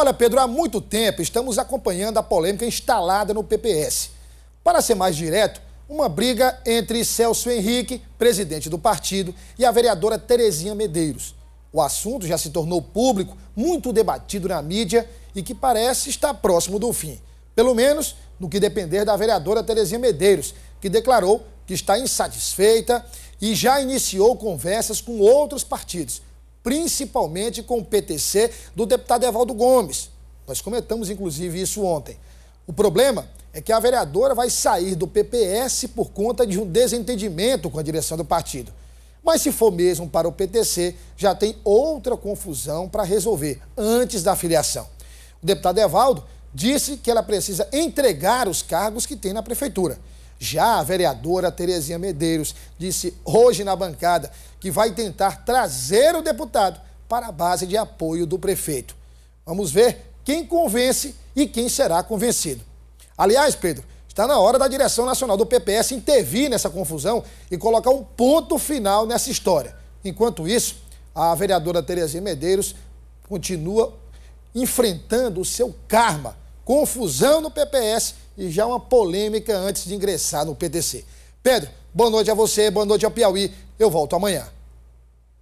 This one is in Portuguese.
Olha, Pedro, há muito tempo estamos acompanhando a polêmica instalada no PPS. Para ser mais direto, uma briga entre Celso Henrique, presidente do partido, e a vereadora Terezinha Medeiros. O assunto já se tornou público, muito debatido na mídia e que parece estar próximo do fim. Pelo menos no que depender da vereadora Terezinha Medeiros, que declarou que está insatisfeita e já iniciou conversas com outros partidos principalmente com o PTC do deputado Evaldo Gomes. Nós comentamos, inclusive, isso ontem. O problema é que a vereadora vai sair do PPS por conta de um desentendimento com a direção do partido. Mas se for mesmo para o PTC, já tem outra confusão para resolver antes da filiação. O deputado Evaldo disse que ela precisa entregar os cargos que tem na prefeitura. Já a vereadora Terezinha Medeiros disse hoje na bancada que vai tentar trazer o deputado para a base de apoio do prefeito. Vamos ver quem convence e quem será convencido. Aliás, Pedro, está na hora da direção nacional do PPS intervir nessa confusão e colocar um ponto final nessa história. Enquanto isso, a vereadora Terezinha Medeiros continua enfrentando o seu karma, confusão no PPS e já uma polêmica antes de ingressar no PTC. Pedro, boa noite a você, boa noite ao Piauí. Eu volto amanhã.